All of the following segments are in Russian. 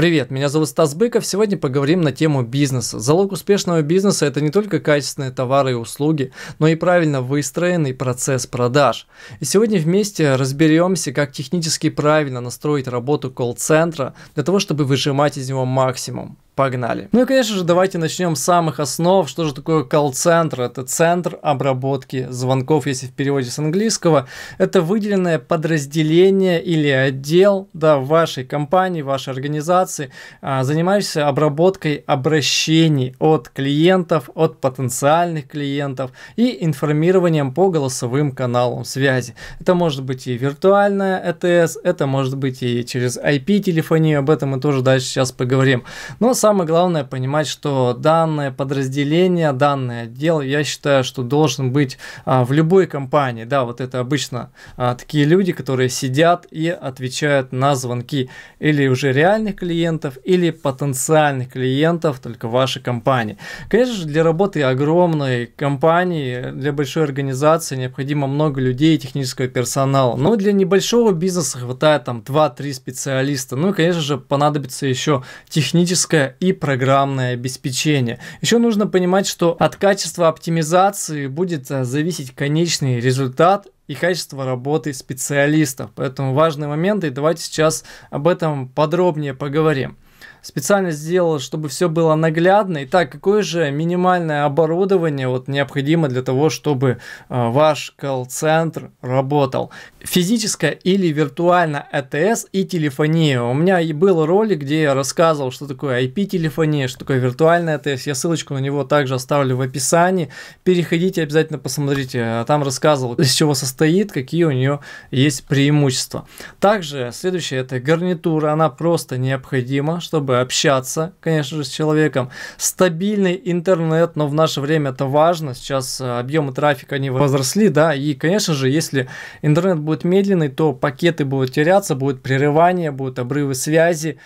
Привет, меня зовут Стас Быков. Сегодня поговорим на тему бизнеса. Залог успешного бизнеса – это не только качественные товары и услуги, но и правильно выстроенный процесс продаж. И сегодня вместе разберемся, как технически правильно настроить работу колл-центра для того, чтобы выжимать из него максимум. Погнали. Ну и, конечно же, давайте начнем с самых основ. Что же такое колл-центр? Это центр обработки звонков, если в переводе с английского. Это выделенное подразделение или отдел да, вашей компании, вашей организации, а, занимающийся обработкой обращений от клиентов, от потенциальных клиентов и информированием по голосовым каналам связи. Это может быть и виртуальная ЭТС, это может быть и через IP-телефонию, об этом мы тоже дальше сейчас поговорим. Но самое главное понимать, что данное подразделение, данный отдел, я считаю, что должен быть а, в любой компании. Да, вот это обычно а, такие люди, которые сидят и отвечают на звонки или уже реальных клиентов, или потенциальных клиентов только вашей компании. Конечно же, для работы огромной компании, для большой организации необходимо много людей и технического персонала. Но для небольшого бизнеса хватает там 2-3 специалиста. Ну и, конечно же, понадобится еще техническая и программное обеспечение. Еще нужно понимать, что от качества оптимизации будет э, зависеть конечный результат и качество работы специалистов. Поэтому важный момент, и давайте сейчас об этом подробнее поговорим специально сделал, чтобы все было наглядно. Итак, какое же минимальное оборудование вот необходимо для того, чтобы э, ваш колл-центр работал? Физическое или виртуально АТС и телефония. У меня и был ролик, где я рассказывал, что такое IP-телефония, что такое виртуальная АТС. Я ссылочку на него также оставлю в описании. Переходите, обязательно посмотрите. А там рассказывал, из чего состоит, какие у нее есть преимущества. Также следующее это гарнитура. Она просто необходима, чтобы чтобы общаться, конечно же, с человеком. Стабильный интернет, но в наше время это важно. Сейчас э, объемы трафика, они возросли, да, и, конечно же, если интернет будет медленный, то пакеты будут теряться, будут прерывания, будут обрывы связи,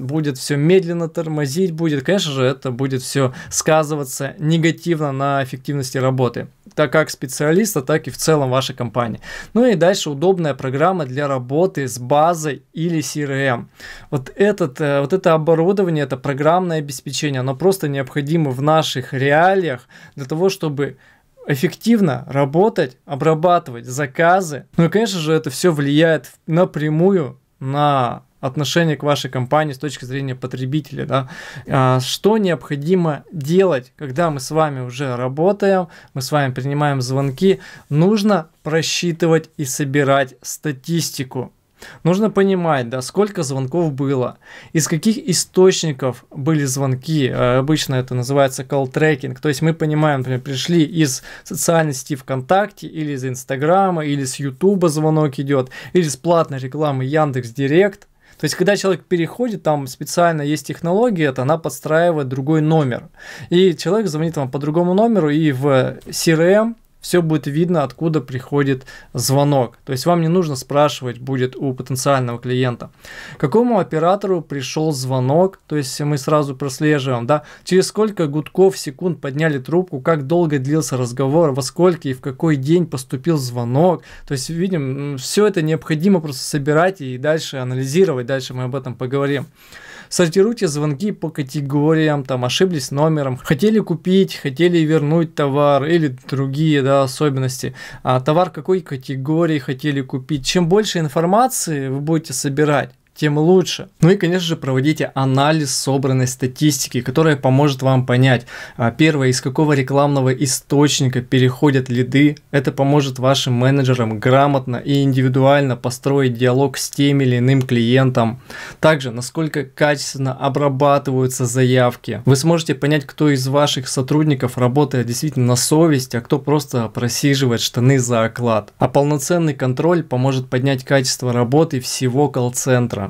будет все медленно тормозить, будет, конечно же, это будет все сказываться негативно на эффективности работы так как специалиста, так и в целом вашей компании. Ну и дальше удобная программа для работы с базой или CRM. Эм. Вот, этот, э, вот это оборудование, это программное обеспечение, оно просто необходимо в наших реалиях для того, чтобы эффективно работать, обрабатывать заказы. Ну и, конечно же, это все влияет напрямую на отношение к вашей компании с точки зрения потребителя. Да? А, что необходимо делать, когда мы с вами уже работаем, мы с вами принимаем звонки, нужно просчитывать и собирать статистику. Нужно понимать, да, сколько звонков было, из каких источников были звонки. А, обычно это называется call tracking. То есть мы понимаем, например, пришли из социальной сети ВКонтакте или из Инстаграма, или с Ютуба звонок идет, или с платной рекламы Яндекс Директ. То есть, когда человек переходит, там специально есть технология, это она подстраивает другой номер. И человек звонит вам по другому номеру, и в CRM все будет видно, откуда приходит звонок. То есть вам не нужно спрашивать будет у потенциального клиента, какому оператору пришел звонок, то есть мы сразу прослеживаем, да, через сколько гудков, секунд подняли трубку, как долго длился разговор, во сколько и в какой день поступил звонок. То есть видим, все это необходимо просто собирать и дальше анализировать, дальше мы об этом поговорим. Сортируйте звонки по категориям, там ошиблись номером, хотели купить, хотели вернуть товар или другие да, особенности. А товар какой категории хотели купить. Чем больше информации вы будете собирать, тем лучше. Ну и, конечно же, проводите анализ собранной статистики, которая поможет вам понять, а, первое, из какого рекламного источника переходят лиды. Это поможет вашим менеджерам грамотно и индивидуально построить диалог с тем или иным клиентом. Также, насколько качественно обрабатываются заявки. Вы сможете понять, кто из ваших сотрудников работает действительно на совесть, а кто просто просиживает штаны за оклад. А полноценный контроль поможет поднять качество работы всего колл-центра.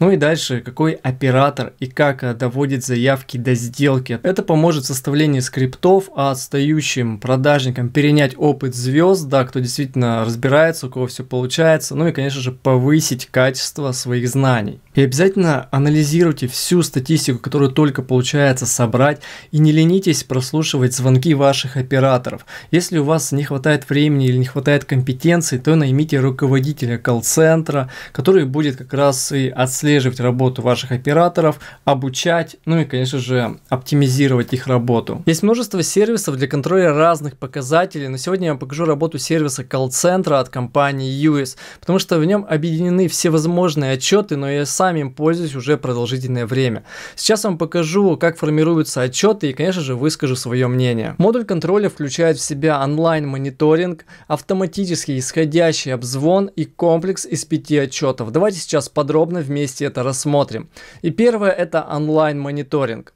Ну и дальше, какой оператор и как э, доводит заявки до сделки. Это поможет в составлении скриптов, а отстающим продажникам перенять опыт звезд, да, кто действительно разбирается, у кого все получается, ну и, конечно же, повысить качество своих знаний. И обязательно анализируйте всю статистику, которую только получается собрать, и не ленитесь прослушивать звонки ваших операторов. Если у вас не хватает времени или не хватает компетенции, то наймите руководителя колл-центра, который будет как раз и отслеживать отслеживать работу ваших операторов, обучать, ну и, конечно же, оптимизировать их работу. Есть множество сервисов для контроля разных показателей, но сегодня я вам покажу работу сервиса колл-центра от компании US, потому что в нем объединены все возможные отчеты, но я сам им пользуюсь уже продолжительное время. Сейчас вам покажу, как формируются отчеты и, конечно же, выскажу свое мнение. Модуль контроля включает в себя онлайн-мониторинг, автоматический исходящий обзвон и комплекс из пяти отчетов. Давайте сейчас подробно вместе это рассмотрим. И первое это онлайн-мониторинг.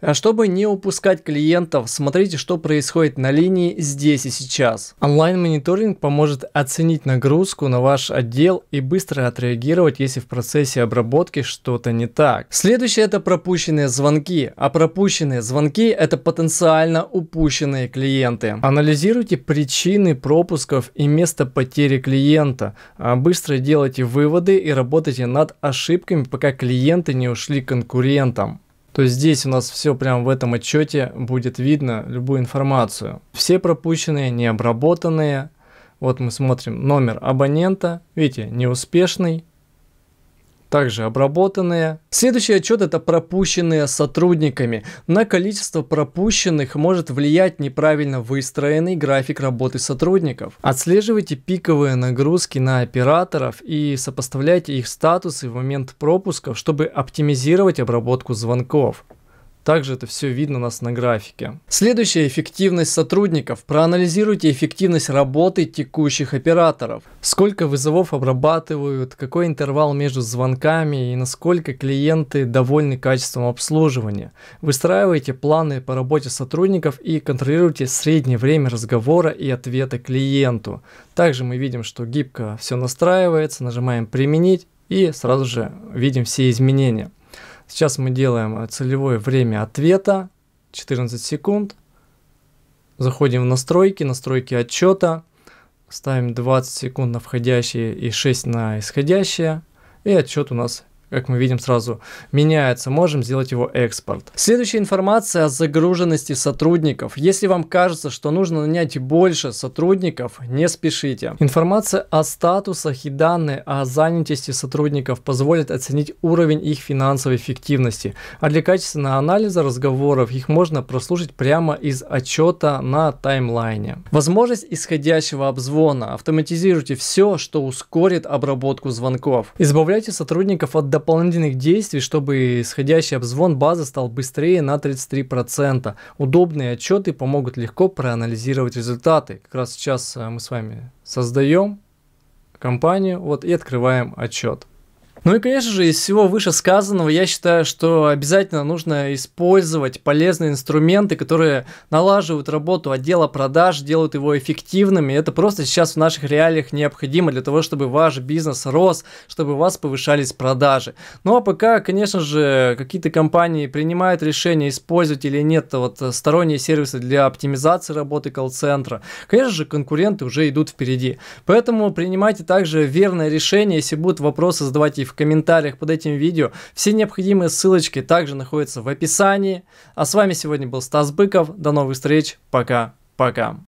Э, чтобы не упускать клиентов, смотрите, что происходит на линии здесь и сейчас. Онлайн-мониторинг поможет оценить нагрузку на ваш отдел и быстро отреагировать, если в процессе обработки что-то не так. Следующее это пропущенные звонки. А пропущенные звонки это потенциально упущенные клиенты. Анализируйте причины пропусков и место потери клиента. Э, быстро делайте выводы и работайте над ошибками, пока клиенты не ушли конкурентам то здесь у нас все прям в этом отчете будет видно любую информацию. Все пропущенные, необработанные. Вот мы смотрим номер абонента, видите, неуспешный, также обработанные. Следующий отчет это пропущенные сотрудниками. На количество пропущенных может влиять неправильно выстроенный график работы сотрудников. Отслеживайте пиковые нагрузки на операторов и сопоставляйте их статусы в момент пропусков, чтобы оптимизировать обработку звонков. Также это все видно у нас на графике. Следующая эффективность сотрудников. Проанализируйте эффективность работы текущих операторов. Сколько вызовов обрабатывают, какой интервал между звонками и насколько клиенты довольны качеством обслуживания. Выстраивайте планы по работе сотрудников и контролируйте среднее время разговора и ответа клиенту. Также мы видим, что гибко все настраивается, нажимаем применить и сразу же видим все изменения. Сейчас мы делаем э, целевое время ответа 14 секунд. Заходим в настройки, настройки отчета. Ставим 20 секунд на входящие и 6 на исходящие. И отчет у нас как мы видим сразу, меняется. Можем сделать его экспорт. Следующая информация о загруженности сотрудников. Если вам кажется, что нужно нанять больше сотрудников, не спешите. Информация о статусах и данные о занятости сотрудников позволит оценить уровень их финансовой эффективности. А для качественного анализа разговоров их можно прослушать прямо из отчета на таймлайне. Возможность исходящего обзвона. Автоматизируйте все, что ускорит обработку звонков. Избавляйте сотрудников от дополнительных действий, чтобы исходящий обзвон базы стал быстрее на 33%. Удобные отчеты помогут легко проанализировать результаты. Как раз сейчас э, мы с вами создаем компанию вот, и открываем отчет. Ну и, конечно же, из всего вышесказанного я считаю, что обязательно нужно использовать полезные инструменты, которые налаживают работу отдела продаж, делают его эффективными. Это просто сейчас в наших реалиях необходимо для того, чтобы ваш бизнес рос, чтобы у вас повышались продажи. Ну а пока, конечно же, какие-то компании принимают решение использовать или нет вот сторонние сервисы для оптимизации работы колл-центра. Конечно же, конкуренты уже идут впереди. Поэтому принимайте также верное решение, если будут вопросы задавать и в в комментариях под этим видео. Все необходимые ссылочки также находятся в описании. А с вами сегодня был Стас Быков. До новых встреч. Пока-пока.